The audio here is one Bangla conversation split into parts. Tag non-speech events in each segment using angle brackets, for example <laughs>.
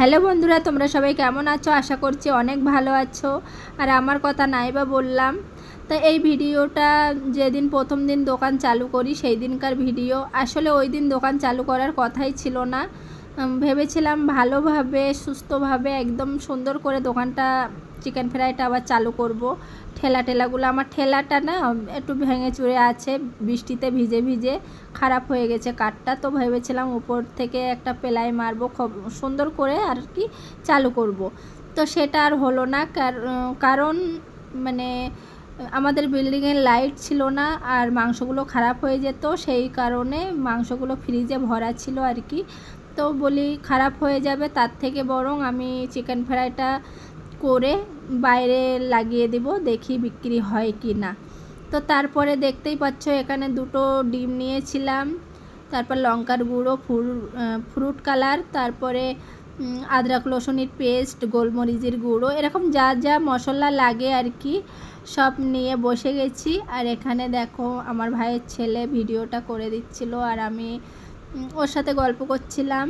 হ্যালো বন্ধুরা তোমরা সবাই কেমন আছো আশা করছি অনেক ভালো আছো আর আমার কথা নাই বা বললাম তা এই ভিডিওটা যেদিন প্রথম দিন দোকান চালু করি সেই দিনকার ভিডিও আসলে ওই দিন দোকান চালু করার কথাই ছিল না ভেবেছিলাম ভালোভাবে সুস্থভাবে একদম সুন্দর করে দোকানটা চিকেন ফ্রাইটা আবার চালু করব ঠেলা ঠেলাগুলো আমার ঠেলাটা না একটু ভেঙে চুড়ে আছে বৃষ্টিতে ভিজে ভিজে খারাপ হয়ে গেছে কাঠটা তো ভেবেছিলাম উপর থেকে একটা পেলাই মারবো খুব সুন্দর করে আর কি চালু করব। তো সেটা আর হলো না কারণ মানে আমাদের বিল্ডিংয়ের লাইট ছিল না আর মাংসগুলো খারাপ হয়ে যেত সেই কারণে মাংসগুলো ফ্রিজে ভরা ছিল আর কি তো বলি খারাপ হয়ে যাবে তার থেকে বরং আমি চিকেন ফ্রাইটা করে বাইরে লাগিয়ে দিব দেখি বিক্রি হয় কি না তো তারপরে দেখতেই পাচ্ছ এখানে দুটো ডিম নিয়েছিলাম তারপর লঙ্কার গুঁড়ো ফুল ফ্রুট কালার তারপরে আদ্রাক লসুনির পেস্ট গোলমরিচের গুঁড়ো এরকম যা যা মশলা লাগে আর কি সব নিয়ে বসে গেছি আর এখানে দেখো আমার ভাইয়ের ছেলে ভিডিওটা করে দিচ্ছিল আর আমি ওর সাথে গল্প করছিলাম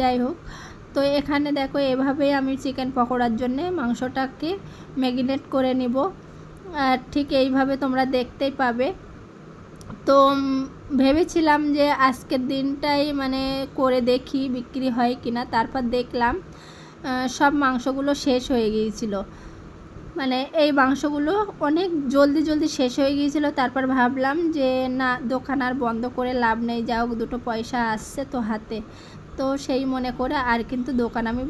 যাই হোক তো এখানে দেখো এভাবেই আমি চিকেন পকোড়ার জন্যে মাংসটাকে ম্যাগিনেট করে নিব আর ঠিক এইভাবে তোমরা দেখতেই পাবে তো ভেবেছিলাম যে আজকের দিনটাই মানে করে দেখি বিক্রি হয় কিনা তারপর দেখলাম সব মাংসগুলো শেষ হয়ে গিয়েছিল মানে এই মাংসগুলো অনেক জলদি জলদি শেষ হয়ে গিয়েছিল তারপর ভাবলাম যে না দোকান আর বন্ধ করে লাভ নেই যাও দুটো পয়সা আসছে তো হাতে তো সেই মনে করে আর কিন্তু দোকান আমি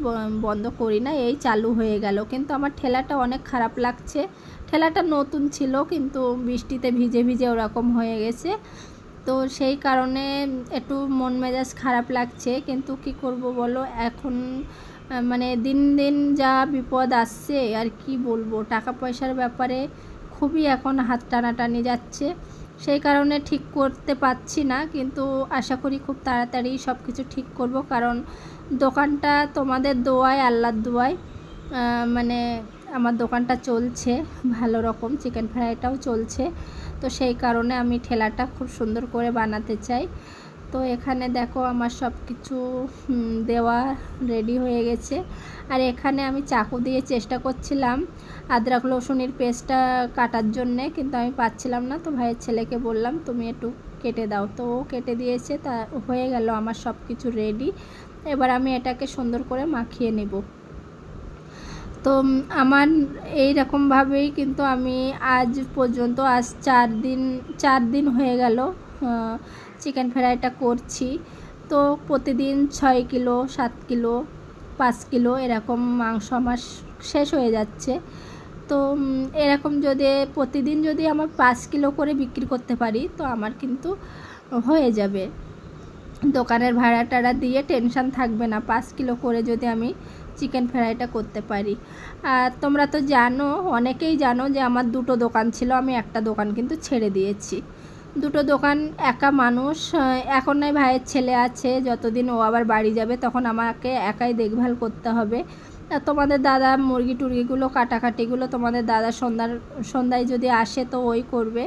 বন্ধ করি না এই চালু হয়ে গেল কিন্তু আমার ঠেলাটা অনেক খারাপ লাগছে ঠেলাটা নতুন ছিল কিন্তু বৃষ্টিতে ভিজে ভিজে ওরকম হয়ে গেছে তো সেই কারণে একটু মন মেজাজ খারাপ লাগছে কিন্তু কি করব বলো এখন মানে দিন দিন যা বিপদ আসছে আর কি বলবো টাকা পয়সার ব্যাপারে খুবই এখন হাত টানাটানি যাচ্ছে সেই কারণে ঠিক করতে পাচ্ছি না কিন্তু আশা করি খুব তাড়াতাড়ি সব কিছু ঠিক করব কারণ দোকানটা তোমাদের দোয়ায় আল্লাহর দোয়ায় মানে আমার দোকানটা চলছে ভালো রকম চিকেন ফ্রাইটাও চলছে তো সেই কারণে আমি ঠেলাটা খুব সুন্দর করে বানাতে চাই তো এখানে দেখো আমার সব কিছু দেওয়া রেডি হয়ে গেছে আর এখানে আমি চাকু দিয়ে চেষ্টা করছিলাম আদ্রাক রসুনের পেস্টটা কাটার জন্যে কিন্তু আমি পাচ্ছিলাম না তো ভাইয়ের ছেলেকে বললাম তুমি একটু কেটে দাও তো ও কেটে দিয়েছে তা হয়ে গেল আমার সব কিছু রেডি এবার আমি এটাকে সুন্দর করে মাখিয়ে নেব তো আমার এই রকমভাবেই কিন্তু আমি আজ পর্যন্ত আজ চার দিন চার দিন হয়ে গেল চিকেন ফ্রাইটা করছি তো প্রতিদিন ছয় কিলো সাত কিলো পাঁচ কিলো এরকম মাংস আমার শেষ হয়ে যাচ্ছে তো এরকম যদি প্রতিদিন যদি আমার পাঁচ কিলো করে বিক্রি করতে পারি তো আমার কিন্তু হয়ে যাবে দোকানের ভাড়া টাড়া দিয়ে টেনশান থাকবে না পাঁচ কিলো করে যদি আমি চিকেন ফ্রাইটা করতে পারি আর তোমরা তো জানো অনেকেই জানো যে আমার দুটো দোকান ছিল আমি একটা দোকান কিন্তু ছেড়ে দিয়েছি দুটো দোকান একা মানুষ এখন নয় ভাইয়ের ছেলে আছে যতদিন ও আবার বাড়ি যাবে তখন আমাকে একাই দেখভাল করতে হবে তোমাদের দাদা মুরগি টুরগিগুলো কাটাকাটিগুলো তোমাদের দাদা সন্ধ্যার সন্ধ্যায় যদি আসে তো ওই করবে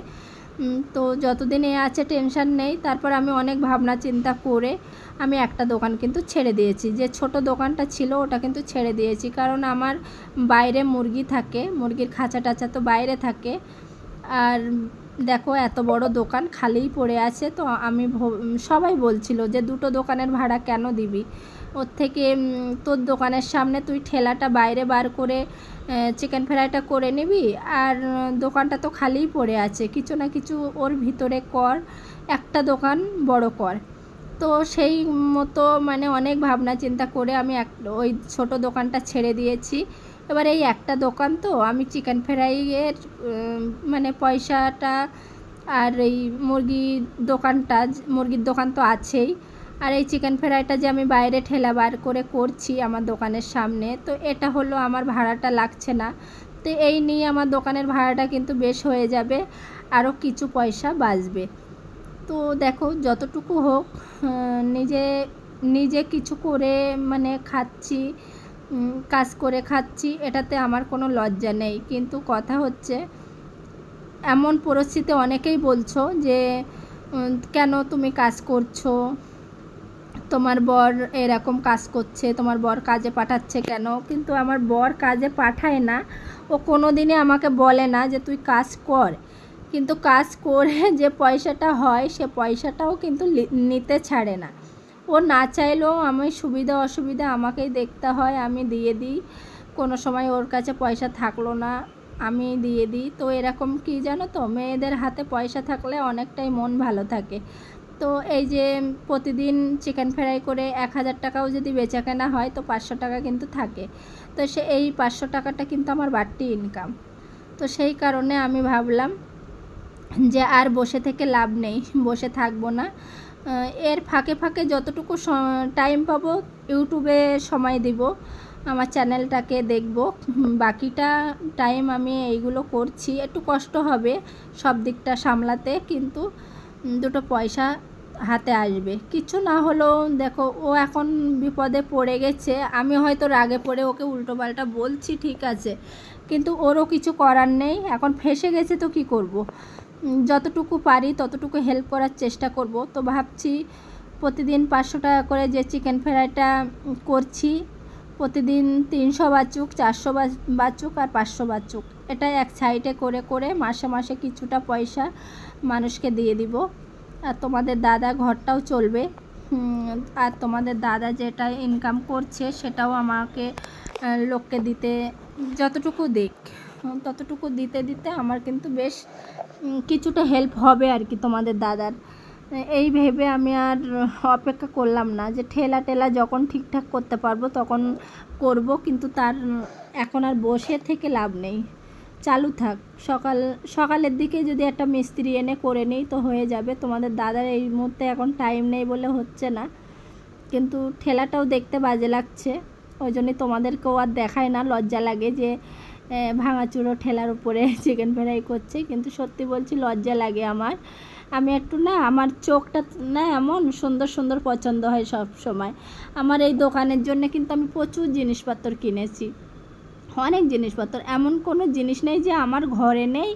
তো যতদিন এ আছে টেনশান নেই তারপর আমি অনেক ভাবনা চিন্তা করে আমি একটা দোকান কিন্তু ছেড়ে দিয়েছি যে ছোট দোকানটা ছিল ওটা কিন্তু ছেড়ে দিয়েছি কারণ আমার বাইরে মুরগি থাকে মুরগির খাঁচা টাচা তো বাইরে থাকে আর দেখো এত বড় দোকান খালিই পড়ে আছে তো আমি সবাই বলছিল যে দুটো দোকানের ভাড়া কেন দিবি ওর থেকে তোর দোকানের সামনে তুই ঠেলাটা বাইরে বার করে চিকেন ফ্রাইটা করে নিবি আর দোকানটা তো খালিই পড়ে আছে কিছু না কিছু ওর ভিতরে কর একটা দোকান বড় কর তো সেই মতো মানে অনেক ভাবনা চিন্তা করে আমি এক ওই ছোট দোকানটা ছেড়ে দিয়েছি এবার এই একটা দোকান তো আমি চিকেন ফ্রাইয়ের মানে পয়সাটা আর এই মুরগি দোকানটা মুরগির দোকান তো আছেই আর এই চিকেন ফ্রাইটা যে আমি বাইরে ঠেলা বার করে করছি আমার দোকানের সামনে তো এটা হলো আমার ভাড়াটা লাগছে না তো এই নিয়ে আমার দোকানের ভাড়াটা কিন্তু বেশ হয়ে যাবে আরও কিছু পয়সা বাঁচবে তো দেখো যতটুকু হোক নিজে নিজে কিছু করে মানে খাচ্ছি কাজ করে খাচ্ছি এটাতে আমার কোনো লজ্জা নেই কিন্তু কথা হচ্ছে এমন পরিস্থিতি অনেকেই বলছো যে কেন তুমি কাজ করছো তোমার বর এরকম কাজ করছে তোমার বর কাজে পাঠাচ্ছে কেন কিন্তু আমার বর কাজে পাঠায় না ও কোনো দিনই আমাকে বলে না যে তুই কাজ কর কিন্তু কাজ করে যে পয়সাটা হয় সে পয়সাটাও কিন্তু নিতে ছাড়ে না ও না চাইলেও আমি সুবিধা অসুবিধা আমাকেই দেখতে হয় আমি দিয়ে দিই কোনো সময় ওর কাছে পয়সা থাকলো না আমি দিয়ে দিই তো এরকম কি জানো তো মেয়েদের হাতে পয়সা থাকলে অনেকটাই মন ভালো থাকে তো এই যে প্রতিদিন চিকেন ফ্রাই করে এক হাজার টাকাও যদি বেচা কেনা হয় তো পাঁচশো টাকা কিন্তু থাকে তো সে এই পাঁচশো টাকাটা কিন্তু আমার বাড়তি ইনকাম তো সেই কারণে আমি ভাবলাম যে আর বসে থেকে লাভ নেই বসে থাকবো না এর ফাঁকে ফাঁকে যতটুকু টাইম পাবো ইউটিউবে সময় দিব আমার চ্যানেলটাকে দেখব বাকিটা টাইম আমি এইগুলো করছি একটু কষ্ট হবে সব দিকটা সামলাতে কিন্তু দুটো পয়সা হাতে আসবে কিছু না হলেও দেখো ও এখন বিপদে পড়ে গেছে আমি হয়তো রাগে পড়ে ওকে উল্টোপাল্টা বলছি ঠিক আছে কিন্তু ওরও কিছু করার নেই এখন ফেসে গেছে তো কি করব। যতটুকু পারি ততটুকু হেল্প করার চেষ্টা করব তো ভাবছি প্রতিদিন পাঁচশো টাকা করে যে চিকেন ফ্রাইটা করছি প্রতিদিন তিনশো বাচুক চারশো বাচুক আর পাঁচশো বাচুক এটা এক সাইডে করে করে মাসে মাসে কিছুটা পয়সা মানুষকে দিয়ে দিব আর তোমাদের দাদা ঘরটাও চলবে আর তোমাদের দাদা যেটা ইনকাম করছে সেটাও আমাকে লোককে দিতে যতটুকু দিক ততটুকু দিতে দিতে আমার কিন্তু বেশ কিছুটা হেল্প হবে আর কি তোমাদের দাদার এই ভেবে আমি আর অপেক্ষা করলাম না যে ঠেলা টেলা যখন ঠিকঠাক করতে পারবো তখন করব কিন্তু তার এখন আর বসে থেকে লাভ নেই চালু থাক সকাল সকালের দিকে যদি একটা মিস্ত্রি এনে করে নেই তো হয়ে যাবে তোমাদের দাদার এই মুহূর্তে এখন টাইম নেই বলে হচ্ছে না কিন্তু ঠেলাটাও দেখতে বাজে লাগছে ওই জন্যে তোমাদেরকেও আর দেখায় না লজ্জা লাগে যে ভাঙাচুরো ঠেলার উপরে চিকেন <laughs> ফ্রাই করছে কিন্তু সত্যি বলছি লজ্জা লাগে আমার আমি একটু না আমার চোখটা না এমন সুন্দর সুন্দর পছন্দ হয় সব সময় আমার এই দোকানের জন্য কিন্তু আমি প্রচুর জিনিসপত্র কিনেছি অনেক জিনিসপত্র এমন কোনো জিনিস নেই যে আমার ঘরে নেই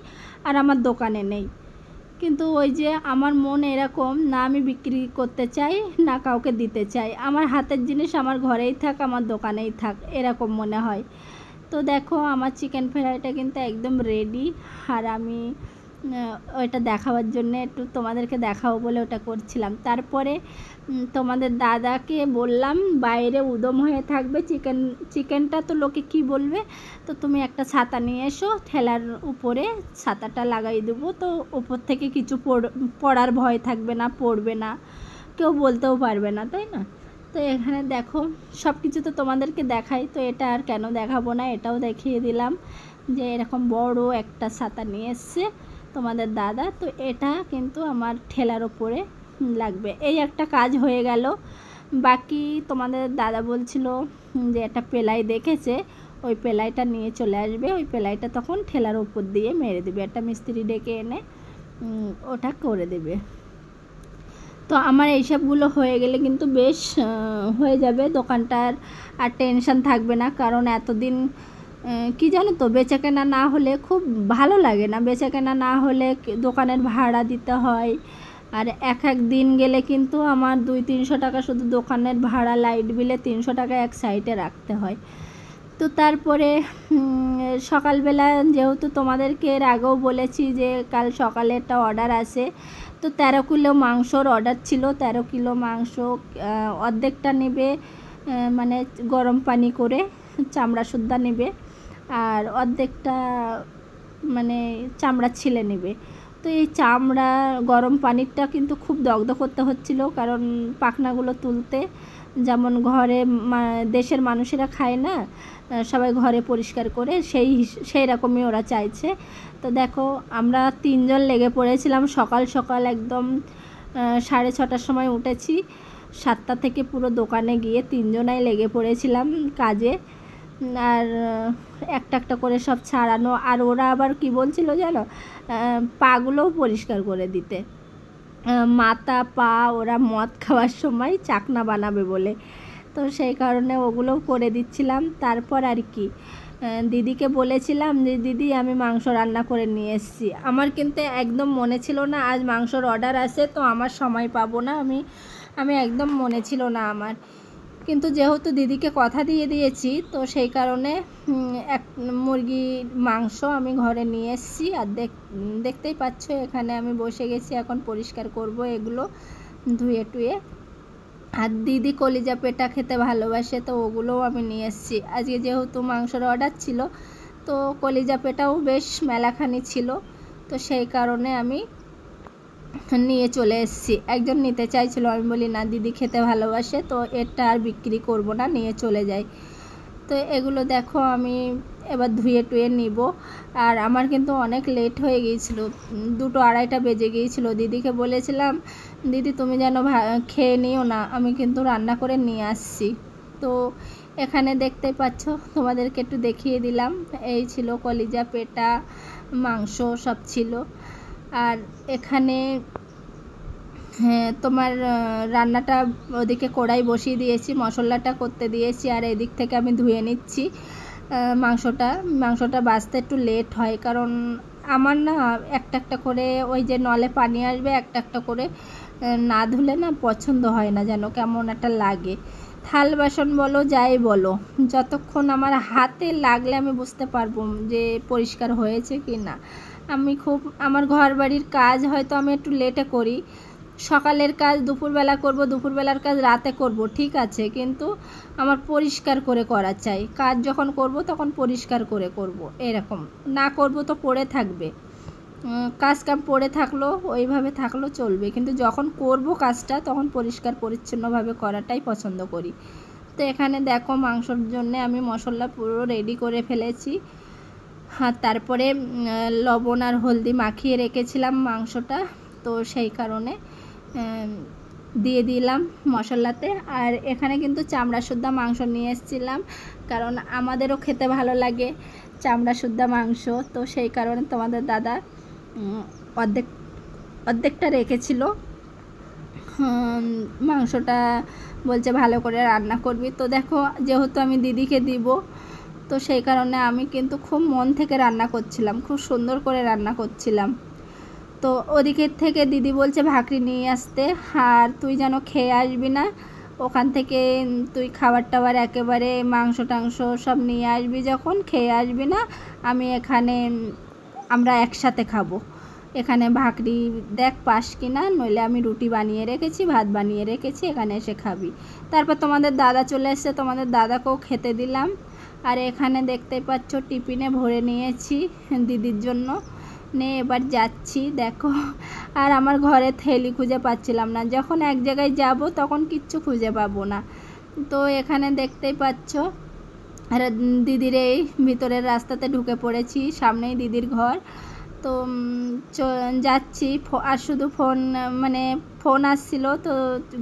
আর আমার দোকানে নেই কিন্তু ওই যে আমার মন এরকম না আমি বিক্রি করতে চাই না কাউকে দিতে চাই আমার হাতের জিনিস আমার ঘরেই থাক আমার দোকানেই থাক এরকম মনে হয় তো দেখো আমার চিকেন ফ্রাইটা কিন্তু একদম রেডি আর আমি ওটা দেখাবার জন্য একটু তোমাদেরকে দেখাবো বলে ওটা করছিলাম তারপরে তোমাদের দাদাকে বললাম বাইরে উদম হয়ে থাকবে চিকেন চিকেনটা তো লোকে কি বলবে তো তুমি একটা ছাতা নিয়ে এসো ঠেলার উপরে ছাতাটা লাগাই দেবো তো ওপর থেকে কিছু পড় পড়ার ভয় থাকবে না পড়বে না কেউ বলতেও পারবে না তাই না তো এখানে দেখো সব কিছু তো তোমাদেরকে দেখাই তো এটা আর কেন দেখাবো না এটাও দেখিয়ে দিলাম যে এরকম বড় একটা ছাতা নিয়ে এসছে তোমাদের দাদা তো এটা কিন্তু আমার ঠেলার ওপরে লাগবে এই একটা কাজ হয়ে গেল বাকি তোমাদের দাদা বলছিল যে একটা পেলাই দেখেছে ওই পেলাইটা নিয়ে চলে আসবে ওই পেলাইটা তখন ঠেলার ওপর দিয়ে মেরে দেবে একটা মিস্ত্রি ডেকে এনে ওটা করে দেবে তো আমার এইসবগুলো হয়ে গেলে কিন্তু বেশ হয়ে যাবে দোকানটার আর টেনশান থাকবে না কারণ এতদিন কি জানো তো বেচাকেনা না হলে খুব ভালো লাগে না বেচাকেনা না হলে দোকানের ভাড়া দিতে হয় আর এক এক দিন গেলে কিন্তু আমার দুই তিনশো টাকা শুধু দোকানের ভাড়া লাইট বিলে তিনশো টাকা এক সাইডে রাখতে হয় তো তারপরে সকালবেলা যেহেতু তোমাদেরকে এর আগেও বলেছি যে কাল সকালে একটা অর্ডার আছে তো তেরো কিলো মাংসর অর্ডার ছিল তেরো কিলো মাংস অর্ধেকটা নেবে মানে গরম পানি করে চামড়া সুদ্ধা নেবে আর অর্ধেকটা মানে চামড়া ছিলে নেবে তো এই চামড়া গরম পানিরটা কিন্তু খুব দগ্ধ করতে হচ্ছিল কারণ পাখনাগুলো তুলতে যেমন ঘরে দেশের মানুষেরা খায় না সবাই ঘরে পরিষ্কার করে সেই সেই রকমই ওরা চাইছে তো দেখো আমরা তিনজন লেগে পড়েছিলাম সকাল সকাল একদম সাড়ে ছটার সময় উঠেছি সাতটা থেকে পুরো দোকানে গিয়ে তিনজনাই লেগে পড়েছিলাম কাজে আর একটা একটা করে সব ছাড়ানো আর ওরা আবার কি বলছিল জানো পাগুলোও পরিষ্কার করে দিতে মাথা পা ওরা মদ খাওয়ার সময় চাকনা বানাবে বলে তো সেই কারণে ওগুলোও করে দিচ্ছিলাম তারপর আর কি দিদিকে বলেছিলাম যে দিদি আমি মাংস রান্না করে নিয়ে এসেছি আমার কিন্তু একদম মনে ছিল না আজ মাংসর অর্ডার আছে তো আমার সময় পাবো না আমি আমি একদম মনে ছিল না আমার কিন্তু যেহেতু দিদিকে কথা দিয়ে দিয়েছি তো সেই কারণে এক মুরগির মাংস আমি ঘরে নিয়ে এসেছি আর দেখতেই পাচ্ছ এখানে আমি বসে গেছি এখন পরিষ্কার করব এগুলো ধুয়ে টুয়ে আর দিদি কলিজা পেটা খেতে ভালোবাসে তো ওগুলোও আমি নিয়ে এসেছি আজকে যেহেতু মাংসর অর্ডার ছিল তো কলিজা পেটাও বেশ মেলাখানি ছিল তো সেই কারণে আমি নিয়ে চলে এসেছি একজন নিতে চাইছিল আমি বলি না দিদি খেতে ভালোবাসে তো এটা আর বিক্রি করব না নিয়ে চলে যাই তো এগুলো দেখো আমি এবার ধুয়ে টুয়ে নিব আর আমার কিন্তু অনেক লেট হয়ে গিয়েছিল দুটো আড়াইটা বেজে গিয়েছিল দিদিকে বলেছিলাম দিদি তুমি যেন খেয়ে নিও না আমি কিন্তু রান্না করে নিয়ে আসছি তো এখানে দেখতে পাচ্ছ তোমাদেরকে একটু দেখিয়ে দিলাম এই ছিল কলিজা পেটা মাংস সব ছিল আর এখানে হ্যাঁ, তোমার রান্নাটা ওদিকে কড়াই বসিয়ে দিয়েছি মশলাটা করতে দিয়েছি আর এদিক থেকে আমি ধুয়ে নিচ্ছি মাংসটা মাংসটা বাঁচতে একটু লেট হয় কারণ আমার না একটা একটা করে ওই যে নলে পানি আসবে একটা একটা করে না ধুলে না পছন্দ হয় না যেন কেমন একটা লাগে থাল বাসন বলো যাই বলো যতক্ষণ আমার হাতে লাগলে আমি বুঝতে পারবো যে পরিষ্কার হয়েছে কি না আমি খুব আমার ঘর বাড়ির কাজ হয়তো আমি একটু লেটে করি সকালের কাজ দুপুরবেলা করব দুপুরবেলার কাজ রাতে করব ঠিক আছে কিন্তু আমার পরিষ্কার করে করা চাই কাজ যখন করব তখন পরিষ্কার করে করব এরকম না করব তো পড়ে থাকবে কাজ কাম পড়ে থাকলো ওইভাবে থাকলো চলবে কিন্তু যখন করব কাজটা তখন পরিষ্কার পরিচ্ছন্নভাবে করাটাই পছন্দ করি তো এখানে দেখো মাংসর জন্য আমি মশলা পুরো রেডি করে ফেলেছি হ্যাঁ তারপরে লবণ আর হলদি মাখিয়ে রেখেছিলাম মাংসটা তো সেই কারণে দিয়ে দিলাম মশলাতে আর এখানে কিন্তু চামড়া সুদ্ধা মাংস নিয়ে এসেছিলাম কারণ আমাদেরও খেতে ভালো লাগে চামড়া সুদ্ধা মাংস তো সেই কারণে তোমাদের দাদা অর্ধেক অর্ধেকটা রেখেছিল মাংসটা বলছে ভালো করে রান্না করবি তো দেখো যেহেতু আমি দিদিকে দিব তো সেই কারণে আমি কিন্তু খুব মন থেকে রান্না করছিলাম খুব সুন্দর করে রান্না করছিলাম তো ওদিকের থেকে দিদি বলছে ভাকরি নিয়ে আসতে আর তুই যেন খেয়ে আসবি না ওখান থেকে তুই খাবার টাবার একেবারে মাংস টাংস সব নিয়ে আসবি যখন খেয়ে আসবি না আমি এখানে আমরা একসাথে খাবো এখানে ভাকরি দেখ পাস কিনা নইলে আমি রুটি বানিয়ে রেখেছি ভাত বানিয়ে রেখেছি এখানে এসে খাবি তারপর তোমাদের দাদা চলে এসছে তোমাদের দাদাকেও খেতে দিলাম আর এখানে দেখতে পাচ্ছ টিফিনে ভরে নিয়েছি দিদির জন্য নিয়ে এবার যাচ্ছি দেখো আর আমার ঘরে থেলি খুঁজে পাচ্ছিলাম না যখন এক জায়গায় যাব তখন কিচ্ছু খুঁজে পাবো না তো এখানে দেখতেই পাচ্ছ আর দিদির এই ভিতরের রাস্তাতে ঢুকে পড়েছি সামনেই দিদির ঘর তো যাচ্ছি আর শুধু ফোন মানে ফোন আসছিল তো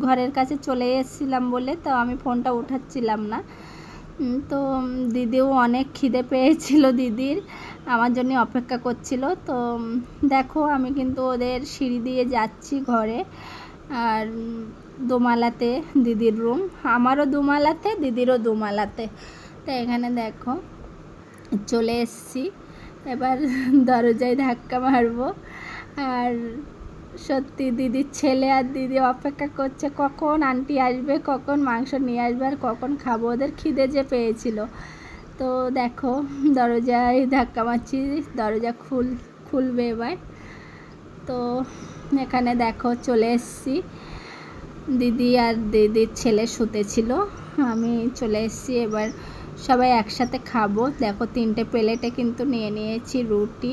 ঘরের কাছে চলে এসেছিলাম বলে তো আমি ফোনটা উঠাচ্ছিলাম না তো দিদিও অনেক খিদে পেয়েছিল দিদির আমার জন্য অপেক্ষা করছিল তো দেখো আমি কিন্তু ওদের সিঁড়ি দিয়ে যাচ্ছি ঘরে আর দুমালাতে দিদির রুম আমারও দুমালাতে দিদিরও দুমালাতে তো এখানে দেখো চলে এসছি এবার দরজায় ধাক্কা মারবো আর সত্যি দিদির ছেলে আর দিদি অপেক্ষা করছে কখন আন্টি আসবে কখন মাংস নিয়ে আসবে আর কখন খাবো ওদের খিদে যে পেয়েছিল তো দেখো দরজায় ধাক্কা মারছি দরজা খুল খুলবে এবার তো এখানে দেখো চলে এসছি দিদি আর দিদির ছেলে শুতেছিল আমি চলে এসছি এবার সবাই একসাথে খাবো দেখো তিনটে প্লেটে কিন্তু নিয়ে নিয়েছি রুটি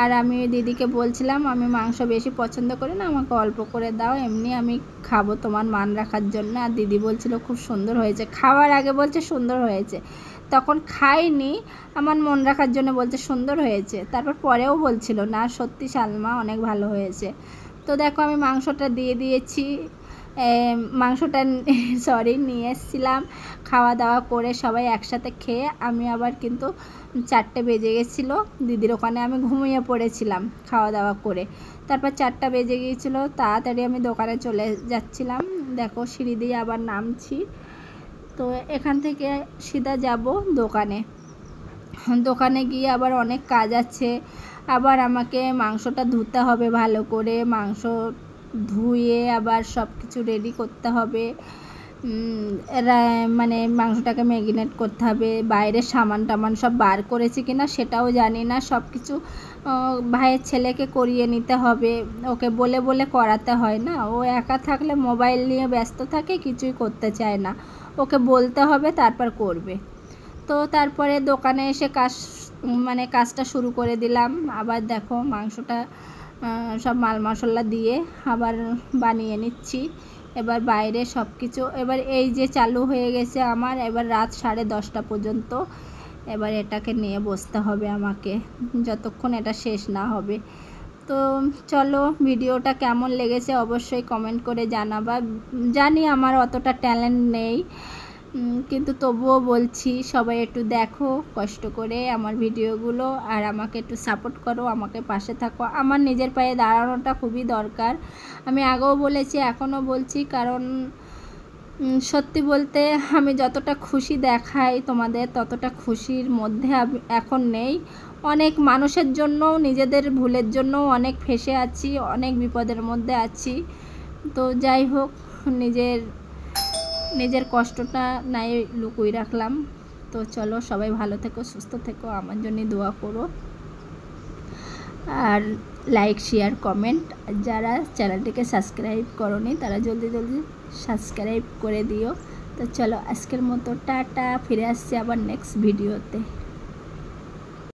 আর আমি দিদিকে বলছিলাম আমি মাংস বেশি পছন্দ করি না আমাকে অল্প করে দাও এমনি আমি খাবো তোমার মান রাখার জন্য আর দিদি বলছিল খুব সুন্দর হয়েছে খাওয়ার আগে বলছে সুন্দর হয়েছে তখন খাইনি আমার মন রাখার জন্য বলছে সুন্দর হয়েছে তারপর পরেও বলছিল না সত্যি সালমা অনেক ভালো হয়েছে তো দেখো আমি মাংসটা দিয়ে দিয়েছি মাংসটা সরি <laughs> নিয়ে এসেছিলাম খাওয়া দাওয়া করে সবাই একসাথে খেয়ে আমি আবার কিন্তু চারটে বেজে গেছিলো দিদির ওখানে আমি ঘুমিয়ে পড়েছিলাম খাওয়া দাওয়া করে তারপর চারটা বেজে গিয়েছিলো তাড়াতাড়ি আমি দোকানে চলে যাচ্ছিলাম দেখো সিঁড়ি দিয়ে আবার নামছি তো এখান থেকে সিধা যাব দোকানে দোকানে গিয়ে আবার অনেক কাজ আছে আবার আমাকে মাংসটা ধুতে হবে ভালো করে মাংস ধুয়ে আবার সব কিছু রেডি করতে হবে মানে মাংসটাকে ম্যাগিনেট করতে হবে বাইরে সামান টামান সব বার করেছে কিনা সেটাও জানি না সব কিছু ভাইয়ের ছেলেকে করিয়ে নিতে হবে ওকে বলে বলে করাতে হয় না ও একা থাকলে মোবাইল নিয়ে ব্যস্ত থাকে কিছুই করতে চায় না ওকে বলতে হবে তারপর করবে তো তারপরে দোকানে এসে কাজ মানে কাজটা শুরু করে দিলাম আবার দেখো মাংসটা সব মাল মশলা দিয়ে আবার বানিয়ে নিচ্ছি এবার বাইরে সব কিছু এবার এই যে চালু হয়ে গেছে আমার এবার রাত সাড়ে দশটা পর্যন্ত এবার এটাকে নিয়ে বসতে হবে আমাকে যতক্ষণ এটা শেষ না হবে তো চলো ভিডিওটা কেমন লেগেছে অবশ্যই কমেন্ট করে জানাবা জানি আমার অতটা ট্যালেন্ট নেই কিন্তু তবুও বলছি সবাই একটু দেখো কষ্ট করে আমার ভিডিওগুলো আর আমাকে একটু সাপোর্ট করো আমাকে পাশে থাকো আমার নিজের পায়ে দাঁড়ানোটা খুবই দরকার আমি আগেও বলেছি এখনও বলছি কারণ সত্যি বলতে আমি যতটা খুশি দেখাই তোমাদের ততটা খুশির মধ্যে এখন নেই অনেক মানুষের জন্য নিজেদের ভুলের জন্য অনেক ফেসে আছি অনেক বিপদের মধ্যে আছি তো যাই হোক নিজের নিজের কষ্টটা নাই লুকুই রাখলাম তো চলো সবাই ভালো থেকো সুস্থ থেকো আমার জন্য দোয়া করো আর লাইক শেয়ার কমেন্ট যারা চ্যানেলটিকে সাবস্ক্রাইব করনি তারা জলদি জলদি সাবস্ক্রাইব করে দিও তো চলো আজকের মতো টাটা ফিরে আসছি আবার নেক্সট ভিডিওতে